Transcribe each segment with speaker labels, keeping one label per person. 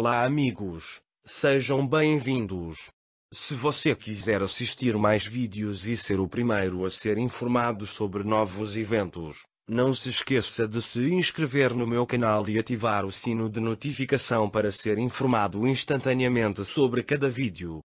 Speaker 1: Olá, amigos. Sejam bem-vindos. Se você quiser assistir mais vídeos e ser o primeiro a ser informado sobre novos eventos, não se esqueça de se inscrever no meu canal e ativar o sino de notificação para ser informado instantaneamente sobre cada vídeo.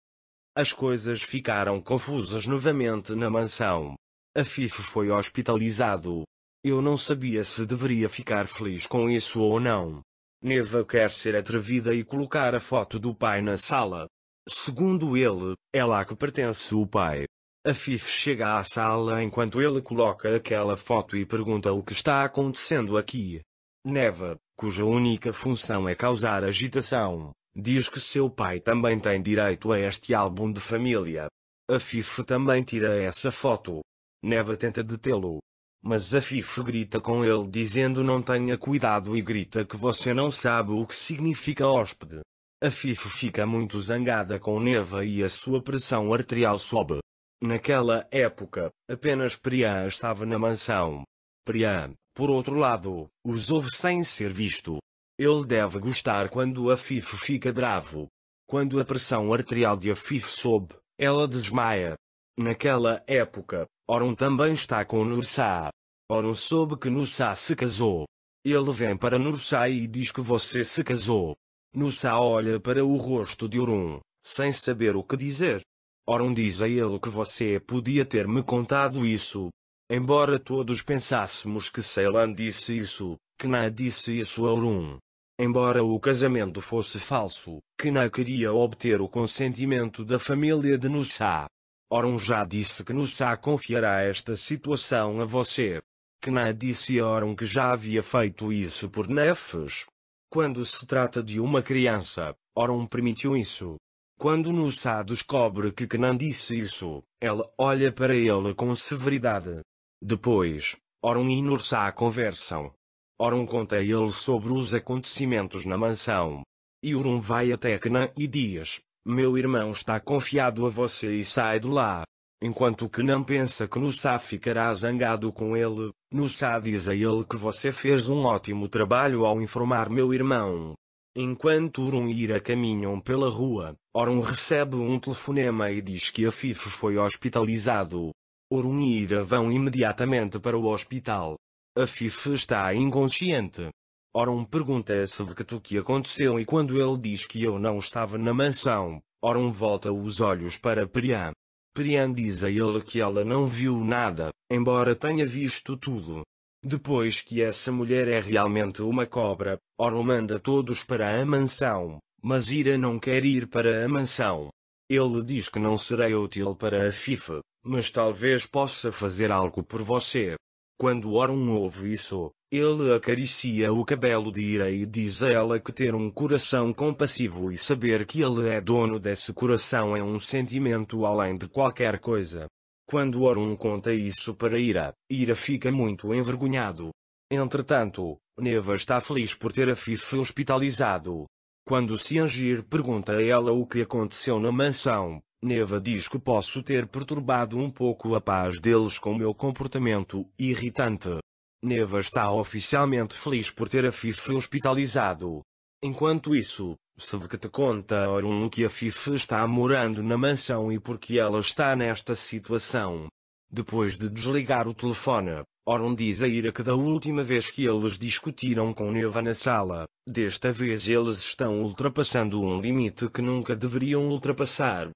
Speaker 1: As coisas ficaram confusas novamente na mansão. A Fifo foi hospitalizado. Eu não sabia se deveria ficar feliz com isso ou não. Neva quer ser atrevida e colocar a foto do pai na sala. Segundo ele, é lá que pertence o pai. A Fif chega à sala enquanto ele coloca aquela foto e pergunta o que está acontecendo aqui. Neva, cuja única função é causar agitação, diz que seu pai também tem direito a este álbum de família. A Fif também tira essa foto. Neva tenta detê-lo, mas a grita com ele dizendo não tenha cuidado e grita que você não sabe o que significa hóspede. A fica muito zangada com Neva e a sua pressão arterial sobe. Naquela época, apenas Priam estava na mansão. Priam, por outro lado, os ouve sem ser visto. Ele deve gostar quando a fica bravo. Quando a pressão arterial de a sobe, ela desmaia. Naquela época, Orun também está com Nursá. Orun soube que Nursá se casou. Ele vem para Nursá e diz que você se casou. Nursá olha para o rosto de Orun, sem saber o que dizer. Orun diz a ele que você podia ter me contado isso. Embora todos pensássemos que Ceylan disse isso, Kna disse isso a Orun. Embora o casamento fosse falso, Kna queria obter o consentimento da família de Nussá. Oron já disse que Nussá confiará esta situação a você. Canaã disse a Oron que já havia feito isso por Nefes. Quando se trata de uma criança, Oron permitiu isso. Quando Nussá descobre que Canaã disse isso, ela olha para ele com severidade. Depois, Oron e Nursá conversam. Oron conta a ele sobre os acontecimentos na mansão. E Urum vai até Canaã e diz, meu irmão está confiado a você e sai de lá. Enquanto que não pensa que Nussá ficará zangado com ele, Nussá diz a ele que você fez um ótimo trabalho ao informar meu irmão. Enquanto Urun e Ira caminham pela rua, Orun recebe um telefonema e diz que Afif foi hospitalizado. Urun e Ira vão imediatamente para o hospital. Afif está inconsciente. Oron pergunta a Sevket o que aconteceu e quando ele diz que eu não estava na mansão, Oron volta os olhos para Priam. Priam diz a ele que ela não viu nada, embora tenha visto tudo. Depois que essa mulher é realmente uma cobra, Oron manda todos para a mansão, mas Ira não quer ir para a mansão. Ele diz que não serei útil para a FIFA, mas talvez possa fazer algo por você. Quando Oron ouve isso, ele acaricia o cabelo de Ira e diz a ela que ter um coração compassivo e saber que ele é dono desse coração é um sentimento além de qualquer coisa. Quando Orun conta isso para Ira, Ira fica muito envergonhado. Entretanto, Neva está feliz por ter a Fife hospitalizado. Quando Siangir pergunta a ela o que aconteceu na mansão, Neva diz que posso ter perturbado um pouco a paz deles com meu comportamento irritante. Neva está oficialmente feliz por ter a Fife hospitalizado. Enquanto isso, que te conta a Orun que a Fife está morando na mansão e porque ela está nesta situação. Depois de desligar o telefone, Orun diz a Ira que da última vez que eles discutiram com Neva na sala, desta vez eles estão ultrapassando um limite que nunca deveriam ultrapassar.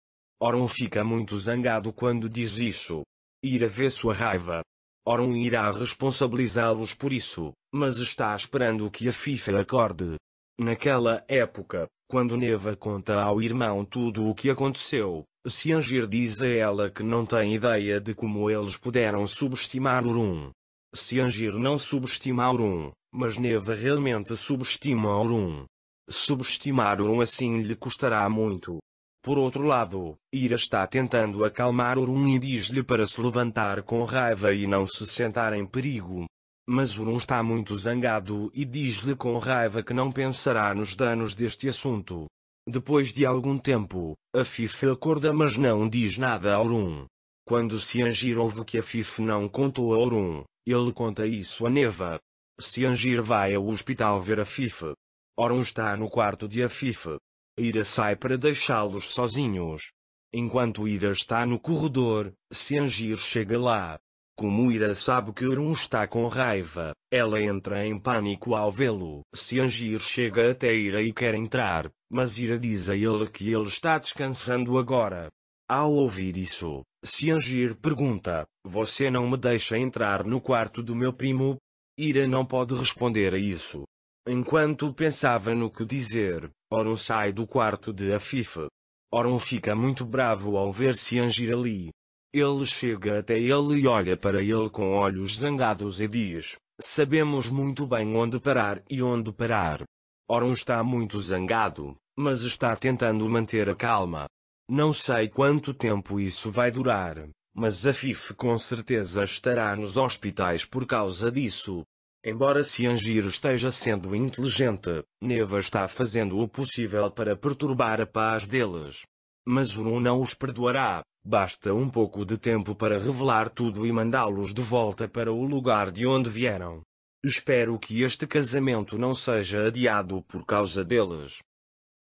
Speaker 1: Oron fica muito zangado quando diz isso. Ira vê sua raiva. Oron irá responsabilizá-los por isso, mas está esperando que a FIFA acorde. Naquela época, quando Neva conta ao irmão tudo o que aconteceu, Siangir diz a ela que não tem ideia de como eles puderam subestimar Orun. Siangir não subestima Orun, mas Neva realmente subestima Orun. Subestimar Orun assim lhe custará muito. Por outro lado, Ira está tentando acalmar Urun e diz-lhe para se levantar com raiva e não se sentar em perigo. Mas Urun está muito zangado e diz-lhe com raiva que não pensará nos danos deste assunto. Depois de algum tempo, a Fife acorda mas não diz nada a Urun. Quando Siangir ouve que a Fife não contou a Urun, ele conta isso a Neva. Siangir vai ao hospital ver a Fife. Orun está no quarto de Afife. Ira sai para deixá-los sozinhos. Enquanto Ira está no corredor, Seangir chega lá. Como Ira sabe que Orun está com raiva, ela entra em pânico ao vê-lo. Seangir chega até Ira e quer entrar, mas Ira diz a ele que ele está descansando agora. Ao ouvir isso, Seangir pergunta, você não me deixa entrar no quarto do meu primo? Ira não pode responder a isso. Enquanto pensava no que dizer, Oron sai do quarto de Afife. Oron fica muito bravo ao ver Siangir ali. Ele chega até ele e olha para ele com olhos zangados e diz, sabemos muito bem onde parar e onde parar. Oron está muito zangado, mas está tentando manter a calma. Não sei quanto tempo isso vai durar, mas Afif com certeza estará nos hospitais por causa disso. Embora Siangir esteja sendo inteligente, Neva está fazendo o possível para perturbar a paz deles. Mas Uru não os perdoará. Basta um pouco de tempo para revelar tudo e mandá-los de volta para o lugar de onde vieram. Espero que este casamento não seja adiado por causa deles.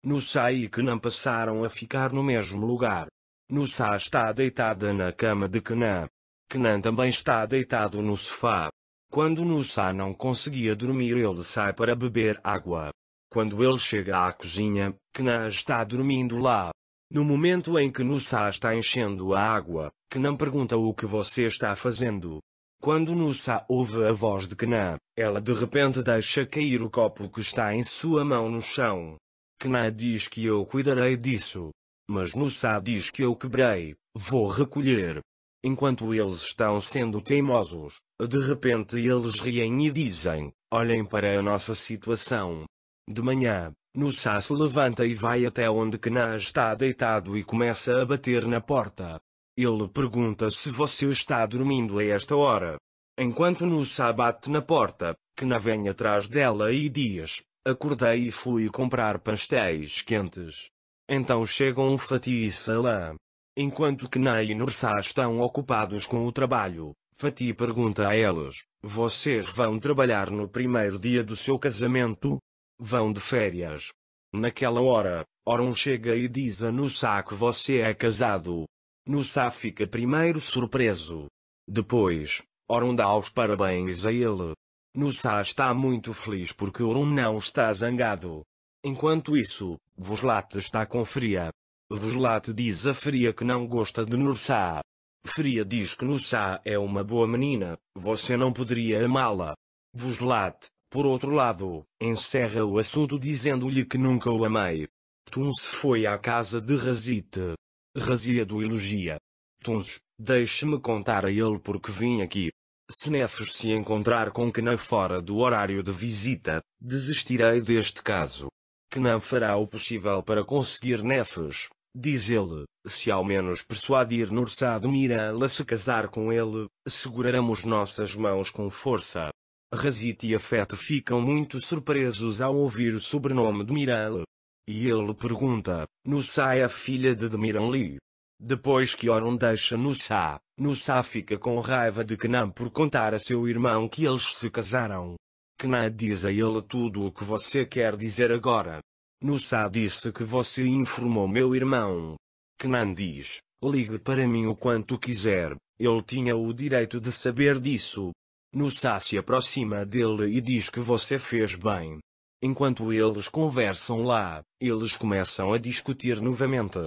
Speaker 1: Nussa e Kenan passaram a ficar no mesmo lugar. Nussa está deitada na cama de Kenan. Kenan também está deitado no sofá. Quando Nussá não conseguia dormir ele sai para beber água. Quando ele chega à cozinha, Kenan está dormindo lá. No momento em que Nussá está enchendo a água, Kenan pergunta o que você está fazendo. Quando Nussá ouve a voz de Kenan, ela de repente deixa cair o copo que está em sua mão no chão. Kenan diz que eu cuidarei disso. Mas Nussá diz que eu quebrei, vou recolher. Enquanto eles estão sendo teimosos, de repente eles riem e dizem: Olhem para a nossa situação. De manhã, Nussá se levanta e vai até onde Kna está deitado e começa a bater na porta. Ele pergunta se você está dormindo a esta hora. Enquanto Nussá bate na porta, Kna vem atrás dela e diz: Acordei e fui comprar pastéis quentes. Então chegam um fatia e salam enquanto que e Nursá estão ocupados com o trabalho. Fatih pergunta a eles, vocês vão trabalhar no primeiro dia do seu casamento? Vão de férias. Naquela hora, Orun chega e diz a Nussá que você é casado. Nussá fica primeiro surpreso. Depois, Orun dá os parabéns a ele. Nussá está muito feliz porque Orun não está zangado. Enquanto isso, Voslat está com fria. Voslat diz a Feria que não gosta de Nursá. Feria diz que Nursá é uma boa menina, você não poderia amá-la. Voslat, por outro lado, encerra o assunto dizendo-lhe que nunca o amei. Tuns foi à casa de Razite. Razia do elogia. Tuns, deixe-me contar a ele porque vim aqui. Se Nefes se encontrar com Knan fora do horário de visita, desistirei deste caso. Knan fará o possível para conseguir Nefes, Diz ele, se ao menos persuadir Nursado Mirala a se casar com ele, seguraremos nossas mãos com força. Razit e Afeto ficam muito surpresos ao ouvir o sobrenome de Miral. E ele pergunta, Nussá é a filha de Demiranli. Depois que Oron deixa Nussá, Nussá fica com raiva de Kenan por contar a seu irmão que eles se casaram. Kenan diz a ele tudo o que você quer dizer agora. Nussá disse que você informou meu irmão. Kenan diz, ligue para mim o quanto quiser, ele tinha o direito de saber disso. Nussá se aproxima dele e diz que você fez bem. Enquanto eles conversam lá, eles começam a discutir novamente.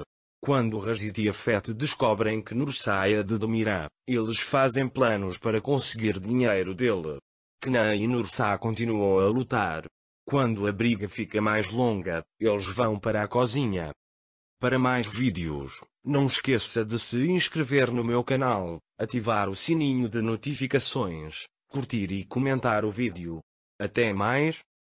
Speaker 1: Quando Rajit e Afet descobrem que Nursa é de Domirá, eles fazem planos para conseguir dinheiro dele. Knan e Nursa continuam a lutar, quando a briga fica mais longa, eles vão para a cozinha. Para mais vídeos, não esqueça de se inscrever no meu canal, ativar o sininho de notificações, curtir e comentar o vídeo. Até mais!